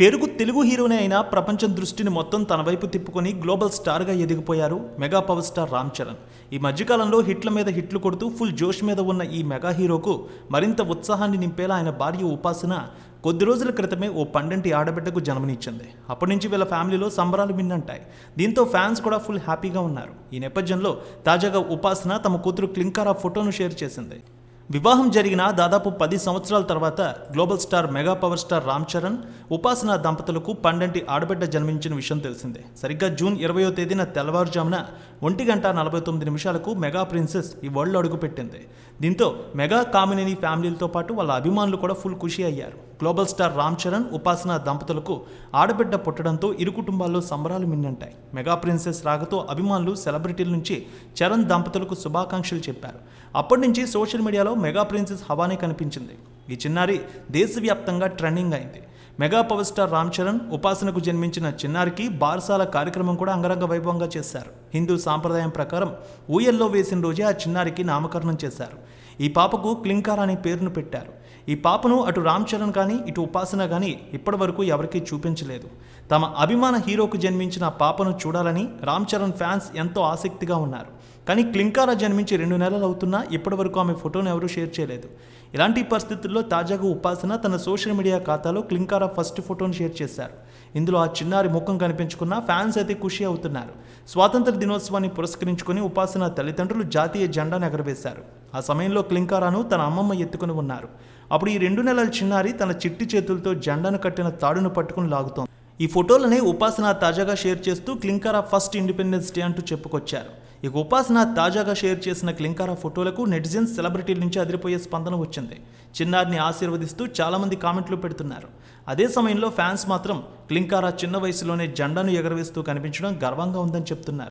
పేరుకు తెలుగు హీరోనే అయినా ప్రపంచం దృష్టిని మొత్తం తన వైపు తిప్పుకొని గ్లోబల్ స్టార్గా ఎదిగిపోయారు mega power star Ram Charan ఈ మధ్యకాలంలో హిట్ల మీద హిట్లు కొడుతూ ఫుల్ జోష్ మీద ఉన్న ఈ మెగా హీరోకు మరింత ఉత్సాహాన్ని నింపేలా ఆయన భార్య ఉపాసన కొద్ది రోజుల క్రితమే ఓ పండంటి ఆడబిడ్డకు జన్మనిచ్చింది అప్పటి నుంచి వీళ్ళ ఫ్యామిలీలో సంబరాలు మిన్నంటాయి దీంతో ఫ్యాన్స్ కూడా ఫుల్ హ్యాపీగా ఉన్నారు ఈ నేపథ్యంలో తాజాగా ఉపాసన తమ కూతురు క్లింకారా ఫోటోను షేర్ చేసింది వివాహం జరిగిన దాదాపు పది సంవత్సరాల తర్వాత global star mega power star Ram Charan Upasana దంపతులకు పండంటి ఆడబిడ్డ జన్మించిన విషయం తెలిసిందే సరిగ్గా జూన్ ఇరవయో తేదీన తెల్లవారుజామున ఒంటి గంట నలభై తొమ్మిది నిమిషాలకు మెగా ప్రిన్సెస్ ఈ వరల్డ్ అడుగుపెట్టింది దీంతో మెగా కామినేని ఫ్యామిలీలతో పాటు వాళ్ళ అభిమానులు కూడా ఫుల్ ఖుషి అయ్యారు గ్లోబల్ స్టార్ రామ్ చరణ్ ఉపాసన దంపతులకు ఆడబిడ్డ పుట్టడంతో ఇరు కుటుంబాల్లో సంబరాలు మిన్నంటాయి మెగా ప్రిన్సెస్ రాకతో అభిమానులు సెలబ్రిటీల నుంచి చరణ్ దంపతులకు శుభాకాంక్షలు చెప్పారు అప్పటి నుంచి సోషల్ మీడియాలో మెగా ప్రిన్సెస్ హవానే కనిపించింది ఈ చిన్నారి దేశవ్యాప్తంగా ట్రెండింగ్ అయింది mega power star Ram Charan ఉపాసనకు జన్మించిన చిన్నారికి బార్సాల కార్యక్రమం కూడా అంగరంగ వైభవంగా చేశారు హిందూ సాంప్రదాయం ప్రకారం ఊయల్లో వేసిన రోజే ఆ చిన్నారికి నామకరణం చేశారు ఈ పాపకు క్లింకార్ అనే పేరును పెట్టారు ఈ పాపను అటు రామ్ చరణ్ కానీ ఇటు ఉపాసన కానీ ఇప్పటివరకు ఎవరికీ చూపించలేదు తమ అభిమాన హీరోకు జన్మించిన పాపను చూడాలని రామ్ చరణ్ ఫ్యాన్స్ ఎంతో ఆసక్తిగా ఉన్నారు కానీ క్లింకారా జన్మించి రెండు నెలలు అవుతున్నా ఇప్పటి వరకు ఆమె ఫోటోను ఎవరూ షేర్ చేయలేదు ఇలాంటి పరిస్థితుల్లో తాజాగా ఉపాసన తన సోషల్ మీడియా ఖాతాలో క్లింకారా ఫస్ట్ ఫోటోను షేర్ చేశారు ఇందులో ఆ చిన్నారి ముఖం కనిపించుకున్న ఫ్యాన్స్ అయితే ఖుషి అవుతున్నారు స్వాతంత్ర దినోత్సవాన్ని పురస్కరించుకుని ఉపాసన తల్లిదండ్రులు జాతీయ జెండాను ఎగరవేశారు ఆ సమయంలో క్లింకారాను తన అమ్మమ్మ ఎత్తుకుని ఉన్నారు అప్పుడు ఈ రెండు నెలల చిన్నారి తన చిట్టి చేతులతో జెండాను కట్టిన తాడును పట్టుకుని లాగుతోంది ఈ ఫోటోలనే ఉపాసన తాజాగా షేర్ చేస్తూ క్లింకారా ఫస్ట్ ఇండిపెండెన్స్ డే అంటూ చెప్పుకొచ్చారు ఇక ఉపాసన తాజాగా షేర్ చేసిన క్లింకారా ఫోటోలకు నెటిజన్స్ సెలబ్రిటీల నుంచి అదిరిపోయే స్పందన వచ్చింది చిన్నారిని ఆశీర్వదిస్తూ చాలామంది కామెంట్లు పెడుతున్నారు అదే సమయంలో ఫ్యాన్స్ మాత్రం క్లింకారా చిన్న వయసులోనే జెండాను ఎగరవేస్తూ కనిపించడం గర్వంగా ఉందని చెప్తున్నారు